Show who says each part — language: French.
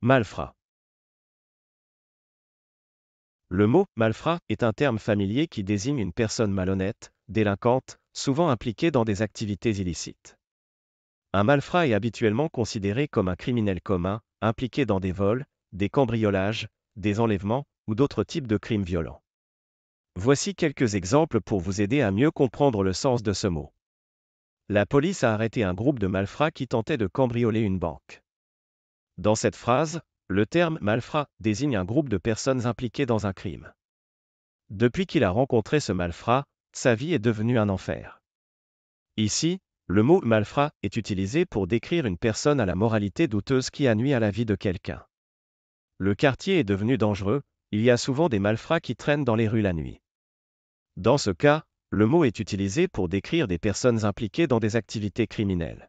Speaker 1: Malfrat. Le mot malfrat est un terme familier qui désigne une personne malhonnête, délinquante, souvent impliquée dans des activités illicites. Un malfrat est habituellement considéré comme un criminel commun, impliqué dans des vols, des cambriolages, des enlèvements ou d'autres types de crimes violents. Voici quelques exemples pour vous aider à mieux comprendre le sens de ce mot. La police a arrêté un groupe de malfrats qui tentait de cambrioler une banque. Dans cette phrase, le terme malfrat désigne un groupe de personnes impliquées dans un crime. Depuis qu'il a rencontré ce malfrat, sa vie est devenue un enfer. Ici, le mot malfrat est utilisé pour décrire une personne à la moralité douteuse qui a nuit à la vie de quelqu'un. Le quartier est devenu dangereux, il y a souvent des malfrats qui traînent dans les rues la nuit. Dans ce cas, le mot est utilisé pour décrire des personnes impliquées dans des activités criminelles.